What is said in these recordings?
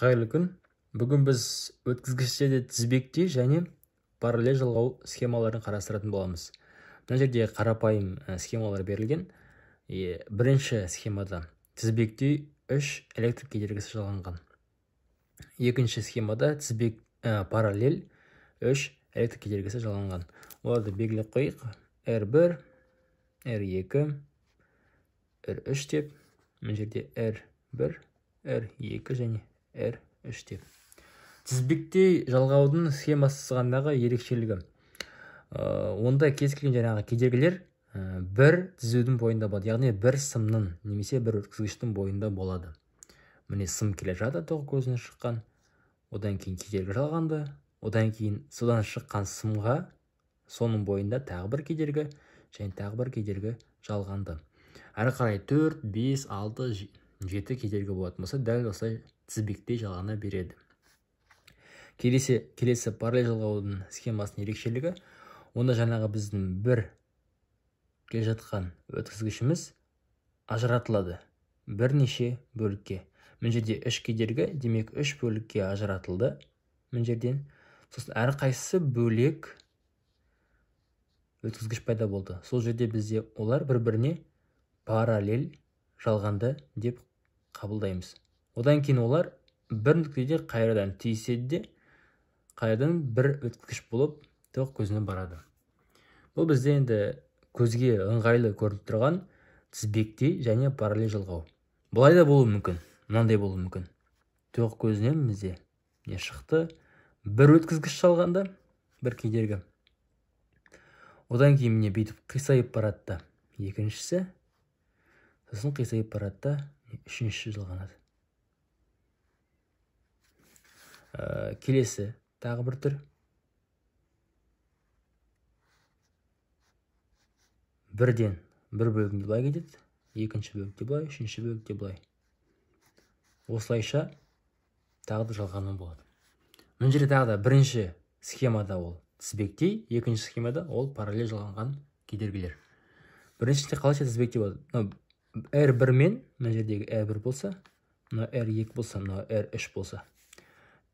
қайырлы күн бүгін біз өткізгіштерде тізбекте және параллель жалғау схемаларын қарастыратын боламыз мына жерде қарапайым ә, схемалар берілген е, бірінші схемада тізбекте үш электр кедергісі жалғанған екінші схемада тізбек ә, параллель үш электр кедергісі жалғанған оларды белгілеп қояйық r 1 r 2 r 3 деп мына жерде r 1 r 2 және r үш деп тізбектей жалғаудың схемасындағы ерекшелігі э, онда кез келген жаңағы кедергілер э, бір тізудің бойында болады яғни бір сымның немесе бір өткізгіштің бойында болады міне сым келе жатыр тоқ көзінен шыққан одан кейін кедергі жалғанды одан кейін содан шыққан сымға соның бойында тағы бір кедергі және тағы бір кедергі жалғанды әрі қарай төрт бес алты жеті кедергі болатын болса дәл осылай тізбектей жалғана береді келесі, келесі параллель жалғаудың схемасының ерекшелігі онда жаңағы біздің бір келе жатқан өткізгішіміз ажыратылады бірнеше бөлікке мына жерде үш кедергі демек үш бөлікке ажыратылды мына жерден сосын әрқайсысы бөлек өткізгіш пайда болды сол жерде бізде олар бір біріне параллель жалғанды деп қабылдаймыз одан кейін олар бір нүктеде қайрадан тиіседі де қайрадан бір өткізгіш болып тоқ көзіне барады бұл бізде енді көзге ыңғайлы көрініп тұрған тізбектей және параллель жалғау бұлай да болуы мүмкін мынандай болуы мүмкін тоқ көзінен бізде не шықты бір өткізгіш шалғанда бір кедергі одан кейін міне бүйтіп қисайып барады да екіншісі сосын қисайып барады да үшінші жалғанады ә, келесі тағы бір түр бірден бір бөлігінде былай кетеді екінші бөлікте былай үшінші бөлікте былай осылайша тағы да жалғану болады мына жерде тағы да бірінші схемада ол тізбектей екінші схемада ол параллель жалғанған кедергілер біріншіде қалайша тізбектей болады мынау r бір мен мына жердегі r бір болса мынау r екі болса мынау r үш болса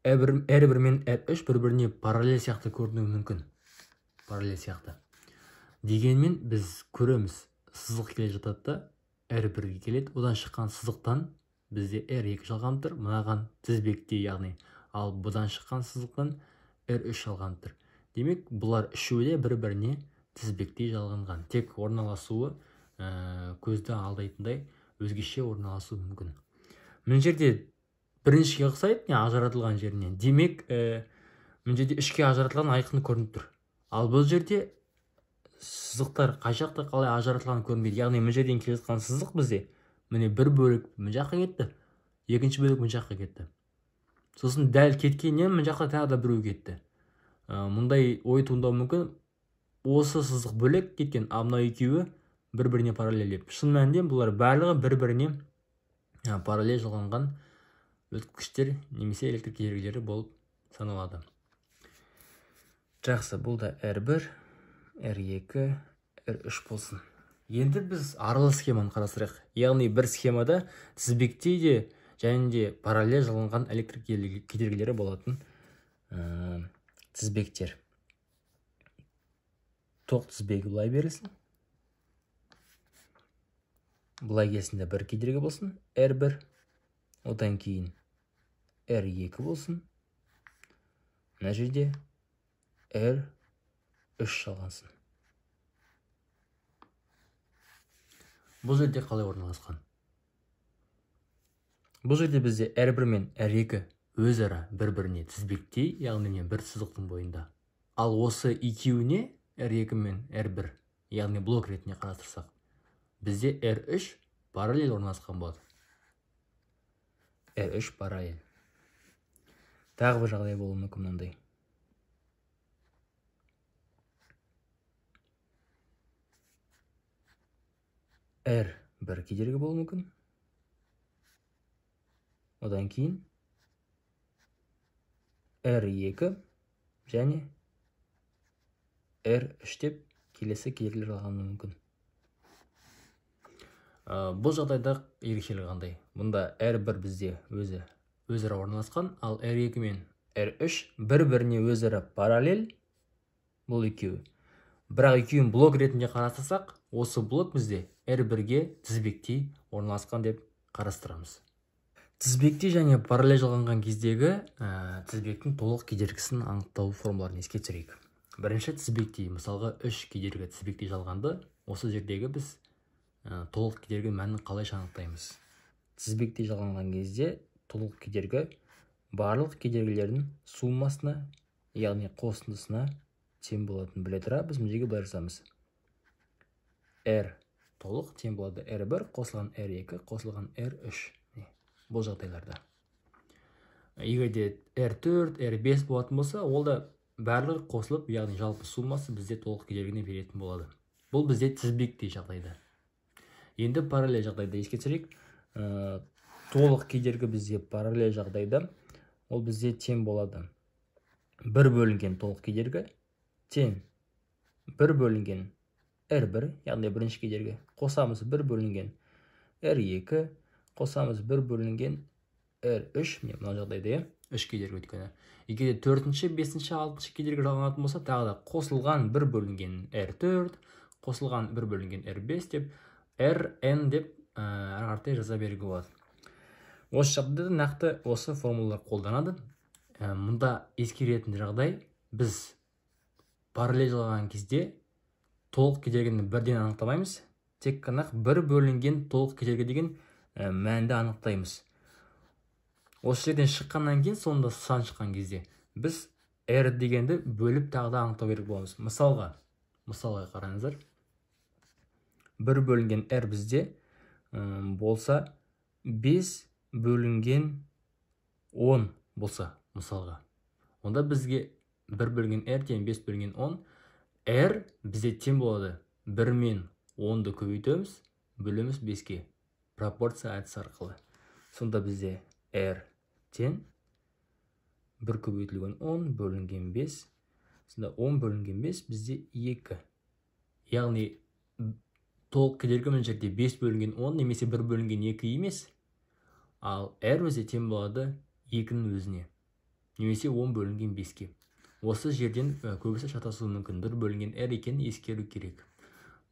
әрбір мен үш бір біріне параллель сияқты көрінуі мүмкін параллель сияқты дегенмен біз көреміз сызық келе жатады да әр бірге келеді одан шыққан сызықтан бізде әр екі жалғанып тұр мынаған тізбекте яғни ал бұдан шыққан сызықтан әр үш жалғанып тұр демек бұлар үшеуі де бір біріне тізбектей жалғанған тек орналасуы ә, көзді алдайтындай өзгеше орналасуы мүмкін мына жерде біріншіге ұқсайды не ажыратылған жерінен демек ә, мына жерде ішке ажыратылған айқын көрініп тұр ал бұл жерде сызықтар қай жақта қалай ажыратылғаны көрінбейді яғни мына жерден келе жатқан сызық бізде міне бір бөлік мына жаққа кетті екінші бөлік мына жаққа кетті сосын дәл кеткеннен мына жақта тағы да біреу кетті ә, ой туындауы мүмкін осы сызық бөлек кеткен ал мынау екеуі бір біріне деп шын мәнінде бұлар барлығы бір біріне параллель жалғанған өткіштер немесе электр кедергілері болып саналады жақсы бұл да r1 r2 r3 болсын енді біз аралы схеманы қарастырайық яғни бір схемада тізбекте де және де параллель жалынған электр кедергілері болатын ә, тізбектер тоқ тізбегі былай берілсін былай келсін бір кедергі болсын r1 одан кейін R2 болсын. Мына жерде R3 жалғансын. Бұл жерде қалай орналасқан? Бұл жерде бізде R1 мен R2 өзара бір-біріне тізбектей, яғни бір сызықтың бойында. Ал осы екеуіне R2 мен R1, яғни блок ретінде қарастырсақ, бізде R3 параллель орналасқан болады. R3 параллель тағы бір жағдай болуы мүмкін мынандай р бір кедергі болуы мүмкін одан кейін р екі және р үш деп келесі кедергілер алғаны мүмкін ә, бұл жағдайда ерекшелігі қандай мұнда r бір бізде өзі өзара орналасқан ал r2 мен r3 бір біріне өзара параллель бұл екеуі бірақ екеуін блок ретінде қарастырсақ осы блок бізде r1-ге тізбектей орналасқан деп қарастырамыз тізбектей және параллель жалғанған кездегі ә, тізбектің толық кедергісін анықтау формуларын еске түсірейік бірінші тізбектей мысалға үш кедергі тізбектей жалғанды осы жердегі біз ә, толық кедергі мәнін қалай анықтаймыз тізбектей жалғанған кезде толық кедергі барлық кедергілердің суммасына яғни қосындысына тең болатынын біле тұра біз мына жерге былай жазамыз r толық тең болады r1 қосылған r2 қосылған r3 бұл жағдайларда егерде де r4 r5 болатын болса ол да барлығы қосылып яғни жалпы суммасы бізде толық кедергіні беретін болады бұл бізде тізбектей жағдайда енді параллель жағдайда еске түсірейік толық кедергі бізде параллель жағдайда ол бізде тең болады бір бөлінген толық кедергі тең бір бөлінген r1 яғни бірінші кедергі қосамыз бір бөлінген r2 қосамыз бір бөлінген r3 міне мына жағдайда иә үш кедергі өйткені егер де төртінші бесінші алтыншы кедергі жалғанатын болса тағы да қосылған бір бөлінген r 4 қосылған бір бөлінген r 5 деп rn деп әрі э, қаратай жаза беруге болады осы жағдайда нақты осы формулалар қолданады ә, мұнда ескеретін жағдай біз параллель параллельдаған кезде толық кедергіні бірден анықтамаймыз тек қана бір бөлінген толық кедергі деген ә, мәнді анықтаймыз осы жерден шыққаннан кейін сонда сан шыққан кезде біз r дегенді бөліп тағы да анықтау керек боламыз мысалға мысалға қараңыздар бір бөлінген r бізде болса 5 бөлінген 10 болса мысалға онда бізге 1 бөлген r тең 5 бөлген 10 r бізде тең болады 1 мен 10-ды көбейтеміз бөлеміз 5-ке пропорция әдісі арқылы сонда бізде r тең 1 көбейтілген 10 бөлінген 5 сонда 10 бөлінген 5 бізде 2 яғни толық кедергі мына жерде 5 бөлінген 10 немесе 1 бөлінген 2 емес ал өзі тең болады екінің өзіне немесе 10 бөлінген 5-ке осы жерден көбісі шатасуы мүмкін бір бөлінген r екенін ескеру керек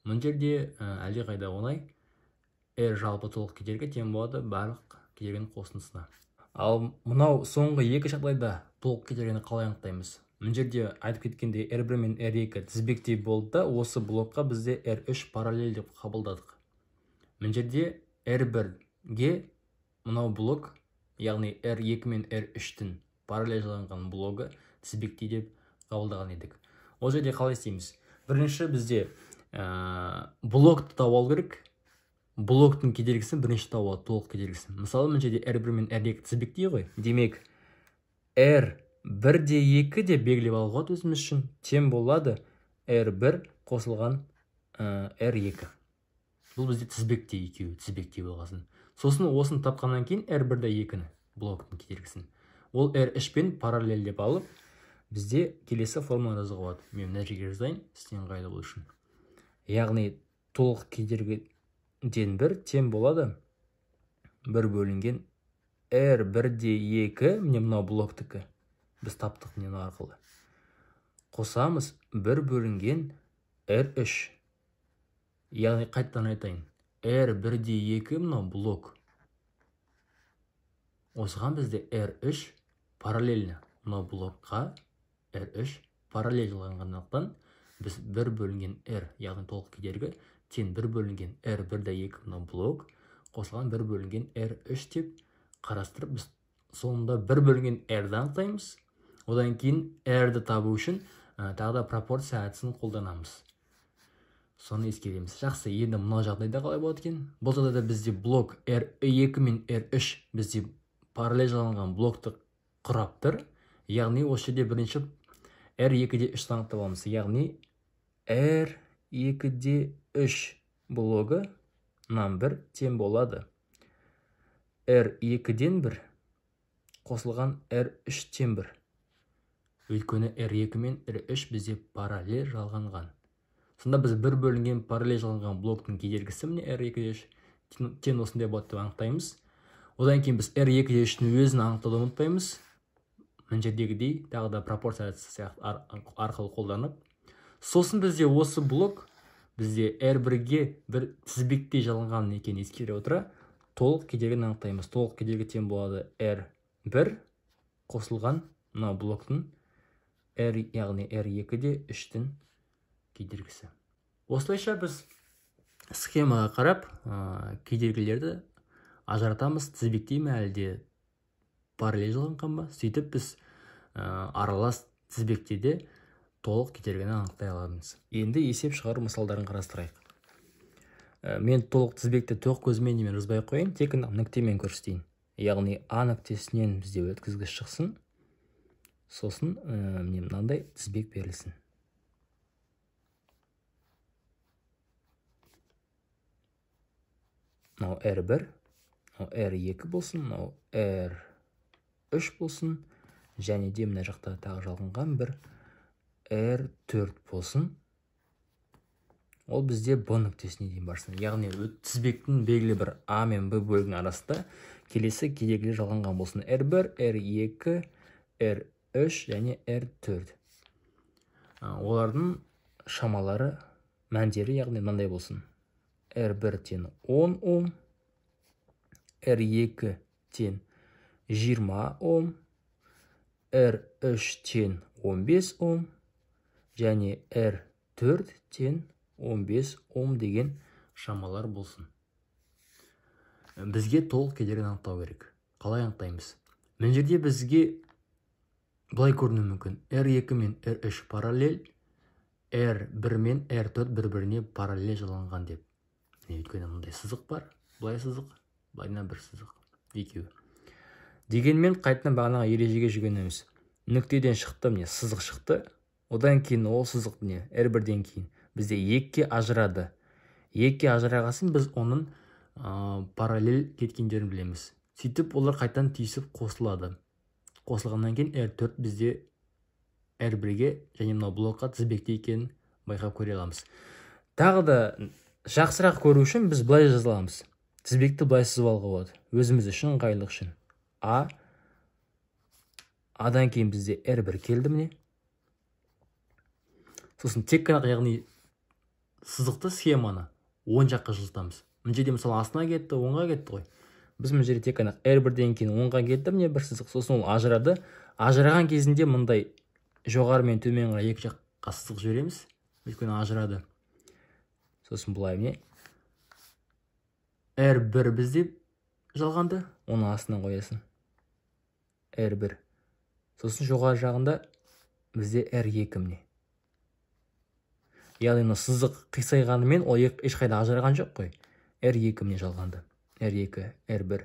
мына жерде ә, әлдеқайда оңай r жалпы толық кедергі тең болады барлық кедергінің қосындысына ал мынау соңғы екі жағдайда толық кедергіні қалай анықтаймыз мына жерде айтып кеткендей r1 мен r2 тізбектей болды да осы блокқа бізде r3 параллель деп қабылдадық мына жерде r1-ге мынау блок яғни r2 мен r3-тің параллельжаланған блогы тізбектей деп қабылдаған едік ол жерде қалай істейміз бірінші бізде ә, блокты тауып алу керек блоктың кедергісін бірінші тауып алады толық кедергісін мысалы мына жерде r1 мен r2 тізбектей ғой демек r 1 де 2 де белгілеп алуға өзіміз үшін тең болады r1 қосылған ә, r2 бұл бізде тізбекте екеуі тізбектей болғасын сосын осыны тапқаннан кейін r бір де екіні блоктың кедергісін ол r ішпен параллельдеп алып бізде келесі формула жазуға болады мен мына жерге жазайын сізден ыңғайлы болу үшін яғни толық кедергіден бір тең болады бір бөлінген r бір де екі міне мынау блоктікі біз таптық міне арқылы қосамыз бір бөлінген r үш яғни қайтадан айтайын r бірде екі мынау блок осыған бізде r 3 параллельно мынау блокқа r 3 параллель қылғандықтан біз бір бөлінген r яғни толық кедергі тең бір бөлінген r де екі мынау блок қосылған бір бөлінген r 3 деп қарастырып біз соңында бір бөлінген r-ді анықтаймыз одан кейін r-ді табу үшін ә, тағы да пропорция әдісін қолданамыз соны ескереміз жақсы енді мынау жағдайда қалай болады екен бұл жағдайда бізде блок r2 мен r3 бізде параллель жалғанған блокты құрап тұр яғни осы жерде бірінші r2де 3 анықтап аламыз яғни r2де 3 блогы нан бір тең болады r2-ден бір қосылған r3-тен бір өйткені r2 мен r3 бізде параллель жалғанған сонда біз бір бөлінген параллель жалғанған блоктың кедергісі міне r екі деш тең осындай болады деп анықтаймыз одан кейін біз r екі үштің өзін анықтауды ұмытпаймыз мына жердегідей тағы да пропорция сияқты арқылы қолданып сосын бізде осы блок бізде r бірге бір тізбектей жалғанған екенін ескере отыра толық кедергіні анықтаймыз толық кедергі тең болады r бір қосылған мына блоктың r яғни r де үштің кедергісі осылайша біз схемаға қарап ә, кедергілерді ажыратамыз тізбектей ме әлде параллель жалғанған ба сөйтіп біз ә, аралас тізбектеде толық кедергіні анықтай аламыз енді есеп шығару мысалдарын қарастырайық мен толық тізбекті тоқ көзімен немен жазбай ақ қояйын тек нүктемен көрсетейін яғни а нүктесінен бізде өткізгіш шықсын сосын ә, мынандай тізбек берілсін мынау r1 мынау r2 болсын мынау r3 болсын және де мына жақта тағы жалғанған бір r4 болсын ол бізде b нүктесіне дейін барсын яғни тізбектің белгілі бір а мен б бөлігінің арасында келесі кезегілер жалғанған болсын r1 r2 r3 және r4 олардың шамалары мәндері яғни мынандай болсын R1 тең 10 ом, R2 тең 20 ом, R3 тең 15 ом және R4 тең 15 ом деген шамалар болсын. Бізге толық кедергіні анықтау керек. Қалай анықтаймыз? Мен жерде бізге былай көрінуі мүмкін. R2 мен R3 параллель, R1 мен R4 бір-біріне параллель жаланған деп өйткені мындай сызық бар былай сызық байна бір сызық екеуі дегенмен қайтадан бағанағы ережеге жүгінеміз нүктеден шықты міне сызық шықты одан кейін ол сызық міне р бірден кейін бізде екіге ажырады екіге ажырағасын біз оның ә, параллель кеткендерін білеміз сөйтіп олар қайтадан түйісіп қосылады қосылғаннан кейін r төрт бізде r бірге және мынау блокқа тізбекте екенін байқап көре аламыз тағы да жақсырақ көру үшін біз былай аламыз тізбекті былай сызып алуға болады өзіміз үшін ыңғайлылық үшін а адан кейін бізде r бір келді міне сосын тек қана яғни сызықты схеманы оң жаққа жылжытамыз мына жерде мысалы астына кетті оңға кетті ғой біз мына жерде тек қана r бірден кейін оңға келді міне бір сызық сосын ол ажырады ажыраған кезінде мындай жоғары мен төмен қарай екі жаққа сызық жібереміз өйткені ажырады сосын былай міне r бір бізде жалғанды оны астына қоясың r бір сосын жоғары жағында бізде r екі міне яғни мына сызық қисайғанымен ол ешқайда ажыраған жоқ қой r екі міне жалғанды r екі r бір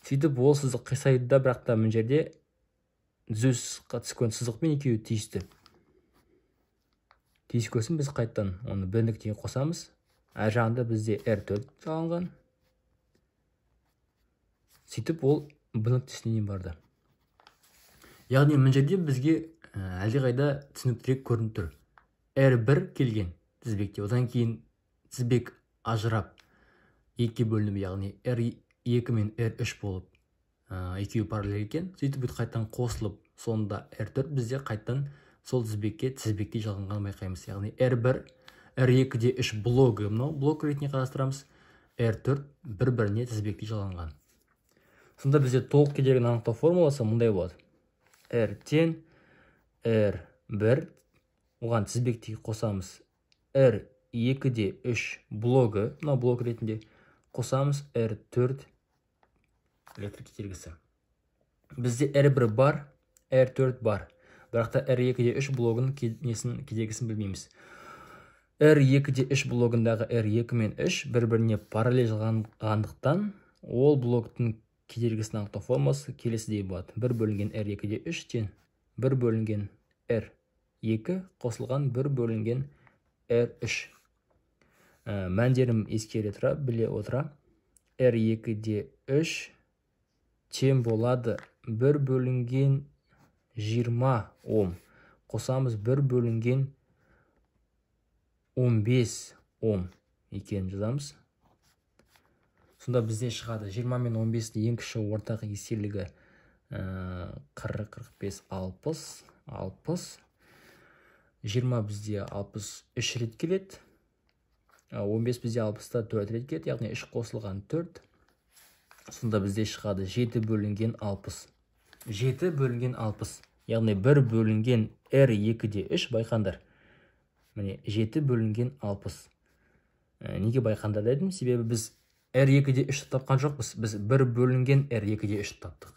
сөйтіп ол сызық қисайды да бірақ та мына жерде түзу түскен сызықпен екеуі тиісті көрсін біз қайтадан оны бір нүктеге қосамыз әр жағында бізде r 4 салынған сөйтіп ол b нүктесіне барды яғни мына жерде бізге қайда әлдеқайда түсініктірек көрініп тұр r 1 келген тізбекте одан кейін тізбек ажырап екіге бөлініп яғни r 2 мен r 3 болып ә, екеуі параллель екен сөйтіп қайтадан қосылып сонда r 4 бізде қайтадан сол тізбекке тізбектей жалғанғанын байқаймыз яғни r 1 р екі де үш блогы мынау блок ретінде қарастырамыз р төрт бір біріне тізбектей жалғанған сонда бізде толық кедергіні анықтау формуласы мындай болады р тең р бір оған тізбектей қосамыз р екі де үш блогы мынау блок ретінде қосамыз р төрт электр кедергісі бізде р бір бар р төрт бар бірақ та р екі де үш блогының несін кедергісін білмейміз R2 де 3 блогындағы R2 мен 3 бір-біріне параллель жалғанғандықтан ол блоктың кедергісін анықтау формасы келесідей болады бір бөлінген R2 де 3 тең бір бөлінген R2 қосылған бір бөлінген R3 ә, мәндерім ескере тұра біле отыра R2 де 3 тең болады бір бөлінген 20 ом қосамыз бір бөлінген 15 ом екенін жазамыз сонда бізде шығады 20 мен 15-ті ең кіші ортақ еселігі 40-45-60-60-20 бізде 63 рет келеді 15 бізде 60-та 4 рет келеді яғни 3 қосылған 4 сонда бізде шығады 7 бөлінген 60 7 бөлінген 60 яғни 1 бөлінген R2-де 3 байқандар 1 бөлінген міне жеті бөлінген алпыс ә, неге байқаңдар дедім себебі біз r екіде үш тапқан жоқпыз біз бір бөлінген r екіде үш таптық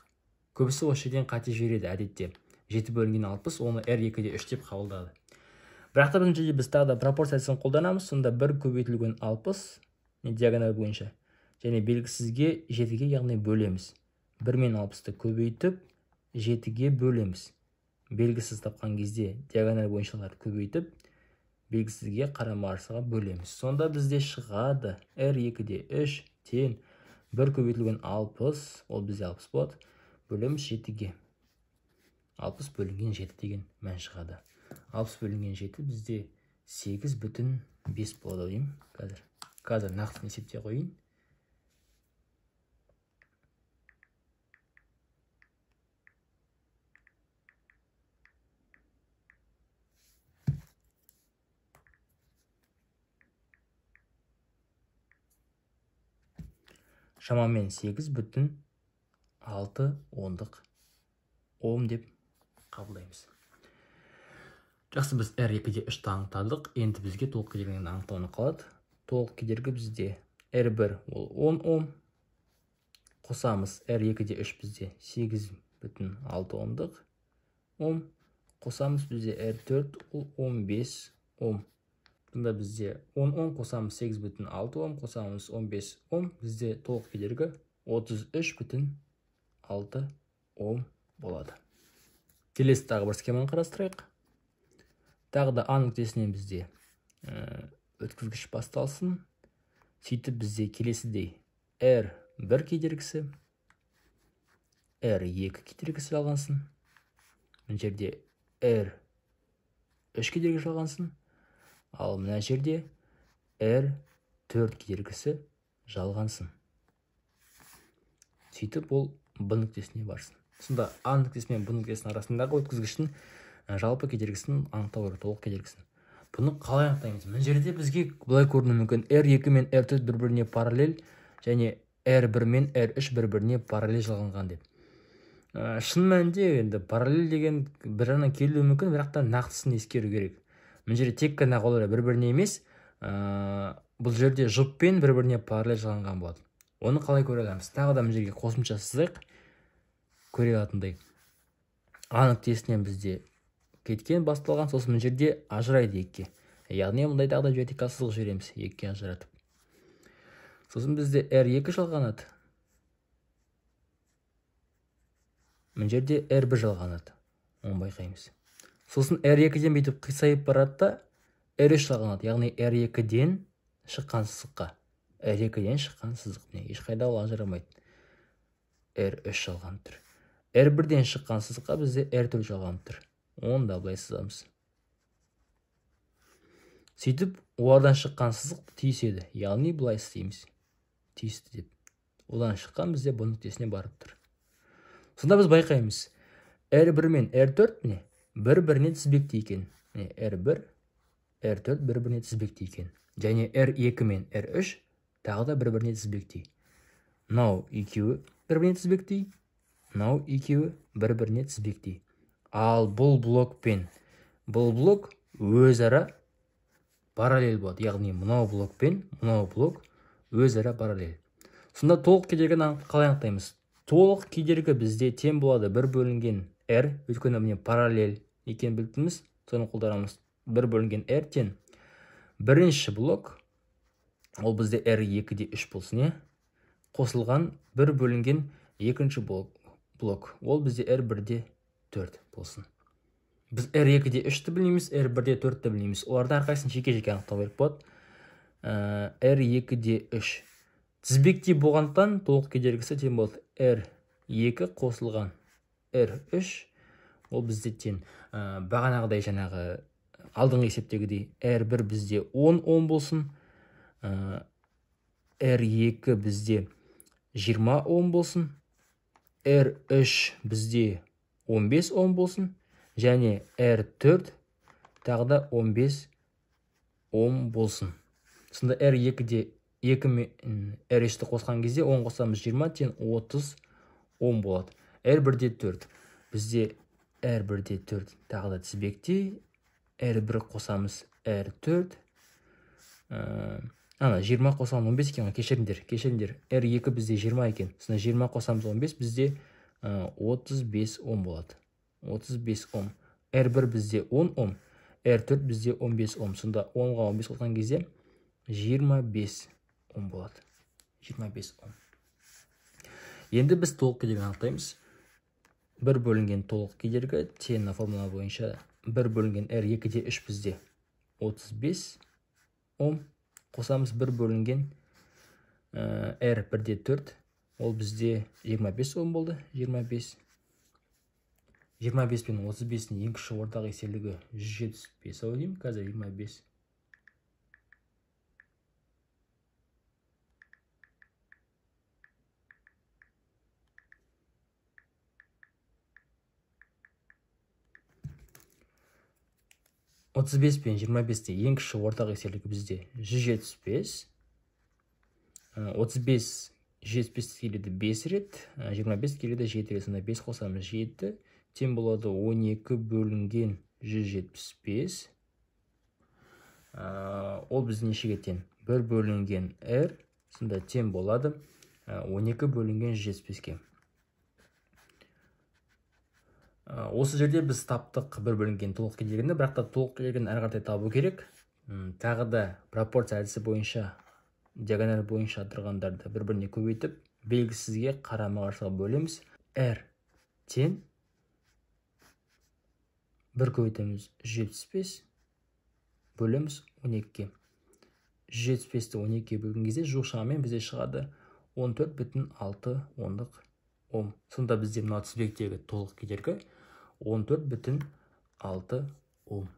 көбісі осы жерден қате жібереді әдетте жеті бөлінген алпыс оны r екіде үш деп қабылдады бірақ та біздің жерде біз тағы да пропорциясын қолданамыз сонда бір көбейтілген алпыс диагональ бойынша және белгісізге жетіге яғни бөлеміз бір мен алпысты көбейтіп жетіге бөлеміз белгісіз тапқан кезде диагональ бойыншаларды көбейтіп белгісізге қарама бөлеміз сонда бізде шығады r2 де 3 тен 1 көбейтілген 60 ол біз 60 болады бөлеміз 7-ге 60 бөлінген 7 деген мән шығады 60 бөлінген 7 бізде 8 бүтін 5 болады деймін қазір қазір нақты есептей қояйын шамамен 8 бүтін 6 ондық ом деп қабылдаймыз жақсы біз r 2 де 3 анықтадық енді бізге толық кедергінің анықтауына қалады толық кедергі бізде r1 ол 10 ом қосамыз r 2 де 3 бізде 8 бүтін 6 омдық ом қосамыз бізде r4 ол 15 ом Бұнда бізде 10 10 қосамыз 8 бүтін 6 ом қосамыз 15 ом бізде толық кедергі 33 бүтін 6 ом болады келесі тағы бір схеманы қарастырайық тағы да а нүктесінен бізде э, өткізгіш басталсын сөйтіп бізде келесідей r бір кедергісі r екі кедергісі жалғансын мына жерде r үш кедергі жалғансын ал мына жерде r төрт кедергісі жалғансын сөйтіп ол б нүктесіне барсын сонда а нүктесі мен б нүктесінің арасындағы өткізгіштің жалпы кедергісін анықтау керек толық кедергісін бұны қалай анықтаймыз мына жерде бізге былай көрінуі мүмкін r екі мен r төрт бір біріне параллель және r бір мен r үш бір біріне параллель жалғанған деп шын мәнінде енді параллель деген бір жағынан келуі мүмкін бірақ та нақтысын ескеру керек мына жерде тек қана олар бір біріне емес ә, бұл жерде жұппен бір біріне параллель жалғанған болады оны қалай көре аламыз тағы да мына жерге қосымша сызық көре алатындай а нүктесінен бізде кеткен басталған сосын мына жерде ажырайды екіге яғни мындай тағы да вертикал сызық жібереміз екіге ажыратып сосын бізде r екі жалғанады мына жерде r бір жалғанады оны байқаймыз сосын р екіден бүйтіп қисайып барады да р үш сағынады яғни р екіден шыққан сызыққа р екіден шыққан сызық міне ешқайда ол ажырамайды р үш жалғанып тұр р бірден шыққан сызыққа бізде р төрт жалғанып тұр оны да былай сызамыз сөйтіп олардан шыққан сызық түйіседі яғни былай істейміз түйісті деп одан шыққан бізде б нүктесіне барып тұр сонда біз байқаймыз r бір мен r төрт міне бір біріне тізбекті екен r 1 r 4 бір біріне тізбекті екен және r 2 мен r 3 тағы да бір біріне тізбектей мынау екеуі бір біріне тізбектей мынау екеуі бір біріне тізбектей ал бұл блок пен бұл блок өзара параллель болады яғни мынау блок пен мынау блок өзара параллель сонда толық кедергіні қалай анықтаймыз толық кедергі бізде тең болады бір бөлінген r өйткені міне параллель екенін біліп соны қолданамыз бір бөлінген r тең бірінші блок ол бізде r екі де үш болсын иә қосылған бір бөлінген екінші блок, ол бізде r бірде төрт болсын біз r екі де үшті білмейміз r бірде төртті білмейміз оларды әрқайсысын жеке жеке анықтау керек болады ә, r екі де үш тізбектей болғандықтан толық кедергісі тең болады r екі қосылған r 3 ол бізде тең ә, э, бағанағыдай жаңағы алдыңғы есептегідей r 1 бізде 10 10 болсын ә, r 2 бізде 20 он болсын r э, 3 бізде 15 он болсын және r 4 тағы да 15 он болсын сонда r 2де 2 мен r 3-ті қосқан кезде 10 қоссамыз 20 тең 30 он болады r бір де төрт бізде r бір де төрт тағы да тізбекте r бір қосамыз r төрт ә, ана жиырма қосамыз он бес екен ғой кешіріңдер кешіріңдер r екі бізде жиырма екен сонда жиырма қосамыз он бес бізде ә, отыз бес болады отыз бес ом r бір бізде он ом r төрт бізде он бес ом сонда онға он бес қосқан кезде жиырма бес болады жиырма бес енді біз толық күйдегін анықтаймыз 1 бөлінген толық кедергі тиена формула бойынша 1 бөлінген r 2 де 3 бізде 35 10. қосамыз 1 бөлінген э, r 1 де 4 ол бізде 25 ом болды 25 25 пен 35-нің ең кіші ортақ еселігі 175 ау деймін қазір 25 отыз бес пен жиырма бесте ең кіші ортақ еселігі бізде жүз жетпіс бес отыз бес жетпіс бес келеді бес рет жиырма бес келеді жеті рет сонда бес қосамыз жеті тең болады он екі бөлінген жүз жетпіс бес ол біздің нешеге тең бір бөлінген r сонда тең болады он екі бөлінген жүз жетпіс беске Э, осы жерде біз таптық бір бөлінген толық кедергіні бірақ та толық кедергіні әрі қаратай табу керек тағы да пропорция әдісі бойынша диагональ бойынша тұрғандарды бір біріне көбейтіп белгісізге қарама қарсыға бөлеміз r тең бір көбейтеміз жүз жетпіс бес бөлеміз он екіге жүз жетпіс бесті он екіге бөлген кезде жуық шамамен бізде шығады он төрт бүтін алты ондық ом сонда бізде мына тізбектегі толық кедергі он төрт бүтін алты ом